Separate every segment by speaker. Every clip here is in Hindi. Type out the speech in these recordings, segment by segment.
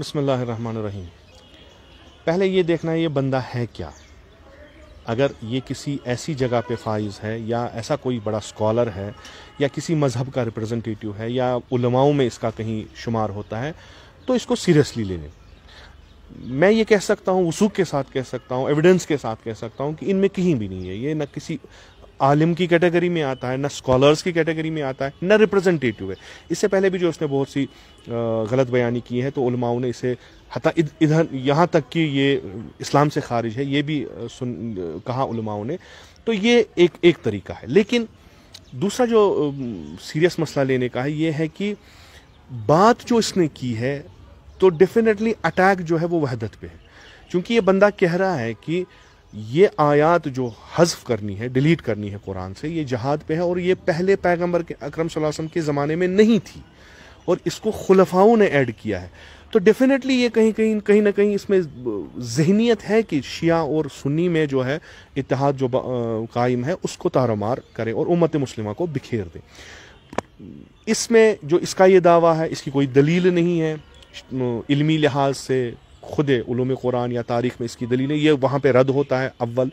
Speaker 1: बसमीम पहले ये देखना है ये बंदा है क्या अगर ये किसी ऐसी जगह पे फाइज है या ऐसा कोई बड़ा स्कॉलर है या किसी मज़हब का रिप्रेजेंटेटिव है या उलमाओं में इसका कहीं शुमार होता है तो इसको सीरियसली ले लें मैं ये कह सकता हूँ वसूख के साथ कह सकता हूँ एविडेंस के साथ कह सकता हूँ कि इनमें कहीं भी नहीं है ये ना किसी आलिम की कैटेगरी में आता है ना स्कॉलर्स की कैटेगरी में आता है ना रिप्रेजेंटेटिव है इससे पहले भी जो उसने बहुत सी गलत बयानी की है तो उलमाओं ने इसे हता इधर यहाँ तक कि ये इस्लाम से खारिज है ये भी सुन कहा उलमाओं ने तो ये एक एक तरीका है लेकिन दूसरा जो सीरियस मसला लेने का है ये है कि बात जो इसने की है तो डेफिनेटली अटैक जो है वो वहदत पे है क्योंकि ये बंदा कह रहा है कि ये आयत जो हज़फ करनी है डिलीट करनी है कुरान से ये जहाद पे है और ये पहले पैगम्बर के अक्रम वसम के ज़माने में नहीं थी और इसको खुलफाओं ने ऐड किया है तो डेफिनेटली ये कहीं कहीं कहीं ना कहीं इसमें जहनीत है कि शिया और सुन्नी में जो है इतिहाद जो कायम है उसको तारमार करें और उम्मत मुस्लिमा को बिखेर दें इसमें जो इसका ये दावा है इसकी कोई दलील नहीं है इल्मी लिहाज से ख़ुद उलूम कुरान या तारीख़ में इसकी दलीलें ये वहाँ पर रद्द होता है अव्वल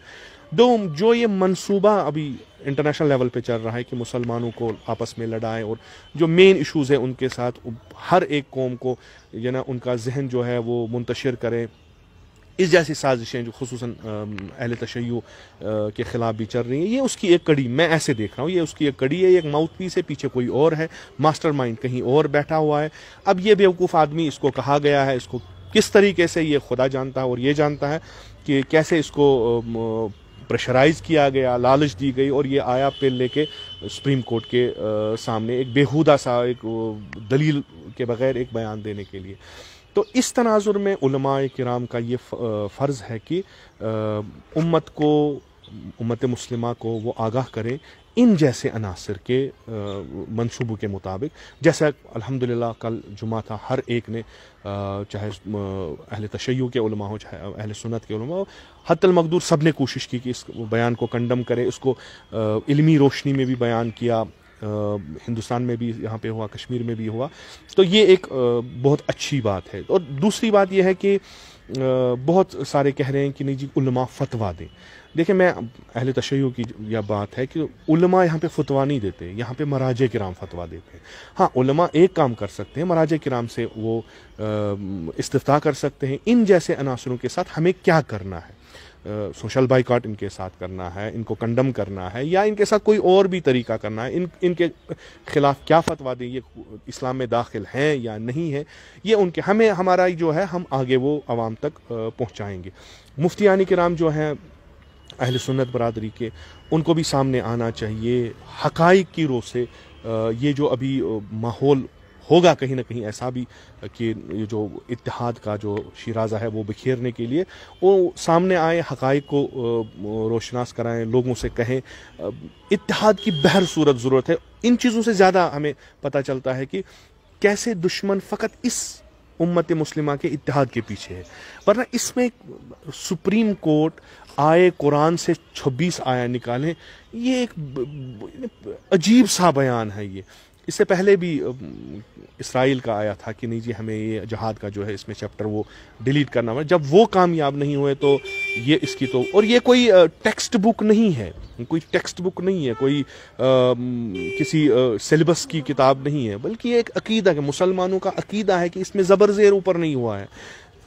Speaker 1: दो जो ये मनसूबा अभी इंटरनेशनल लेवल पे चल रहा है कि मुसलमानों को आपस में लड़ाएं और जो मेन इश्यूज़ हैं उनके साथ हर एक कौम को या ना उनका जहन जो है वो मुंतशर करें इस जैसी साजिशें जो खसूस अहल तशैय के ख़िलाफ़ भी चल रही हैं ये उसकी एक कड़ी मैं ऐसे देख रहा हूँ ये उसकी एक कड़ी है एक माउथ पीस है पीछे कोई और है मास्टर माइंड कहीं और बैठा हुआ है अब ये बेवकूफ़ आदमी इसको कहा गया है इसको किस तरीके से ये खुदा जानता है और ये जानता है कि कैसे इसको प्रेशराइज किया गया लालच दी गई और ये आया पेल लेके सुप्रीम कोर्ट के आ, सामने एक बेहुदा सा एक दलील के बगैर एक बयान देने के लिए तो इस तनाजुर में कराम का ये फ़र्ज़ है कि उम्मत को उम्मत मुस्लिमा को वो आगाह करें इन जैसे अनासर के मंसूबों के मुताबिक जैसा अल्हम्दुलिल्लाह कल जुमा था हर एक ने चाहे अहल तशै के उलमा हो चाहे अहल सुनत के उलमा हो हतलमकदूर सब ने कोशिश की कि इस बयान को कंडम करे उसको इल्मी रोशनी में भी बयान किया हिंदुस्तान में भी यहाँ पे हुआ कश्मीर में भी हुआ तो ये एक बहुत अच्छी बात है और दूसरी बात यह है कि बहुत सारे कह रहे हैं कि नहीं जी उलमा फतवा दें देखिए मैं अहल तशैय की यह बात है कि उलमा यहाँ पे फतवा नहीं देते यहाँ पे मराज कराम फतवा देते हैं हाँ उलमा एक काम कर सकते हैं मराज कराम से वो इस्तः कर सकते हैं इन जैसे अनासरों के साथ हमें क्या करना है सोशल बाइकाट इनके साथ करना है इनको कंडम करना है या इनके साथ कोई और भी तरीका करना है इन इनके खिलाफ क्या फतवा दें ये इस्लाम में दाखिल हैं या नहीं है ये उनके हमें हमारा जो है हम आगे वो आवाम तक पहुँचाएँगे यानी कराम जो हैं अहल सुन्नत बरदरी के उनको भी सामने आना चाहिए हकाइक की रो से ये जो अभी माहौल होगा कहीं ना कहीं ऐसा भी कि जो इतिहाद का जो शराजा है वो बिखेरने के लिए वो सामने आए हकाइक को रोशनास कराएं लोगों से कहें इतिहाद की बहर सूरत ज़रूरत है इन चीज़ों से ज़्यादा हमें पता चलता है कि कैसे दुश्मन फ़कत इस उम्मत मुस्लिम के इतिहाद के पीछे है वरना इसमें सुप्रीम कोर्ट आए कुरान से 26 आया निकालें ये एक अजीब सा बयान है ये इससे पहले भी इसराइल का आया था कि नहीं जी हमें ये जहाद का जो है इसमें चैप्टर वो डिलीट करना पड़ा जब वो कामयाब नहीं हुए तो ये इसकी तो और ये कोई टेक्स्ट बुक नहीं है कोई टेक्स्ट बुक नहीं है कोई आ, किसी सिलेबस की किताब नहीं है बल्कि एक अकीदा है मुसलमानों का अकीदा है कि इसमें ज़बर ज़ेर ऊपर नहीं हुआ है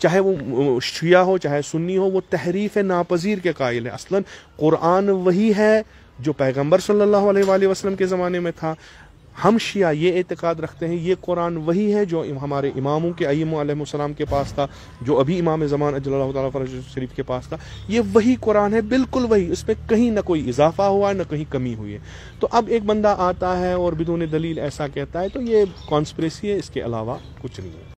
Speaker 1: चाहे वो शिया हो चाहे सुन्नी हो वो तहरीफ नापजीर के कायल है असला कुरान वही है जो पैगम्बर सल्लल्लाहु अलैहि वसल्लम के ज़माने में था हम शिया ये एतक़ाद रखते हैं ये कुरान वही है जो हमारे इमामों के अयम के पास था जो अभी इमाम ज़मान अजल फरज शरीफ के पास था ये वही कुरान है बिल्कुल वही पर कहीं ना कोई इजाफा हुआ ना कहीं कमी हुई है तो अब एक बंदा आता है और बिदून दलील ऐसा कहता है तो ये कॉन्स्परेसी है इसके अलावा कुछ नहीं है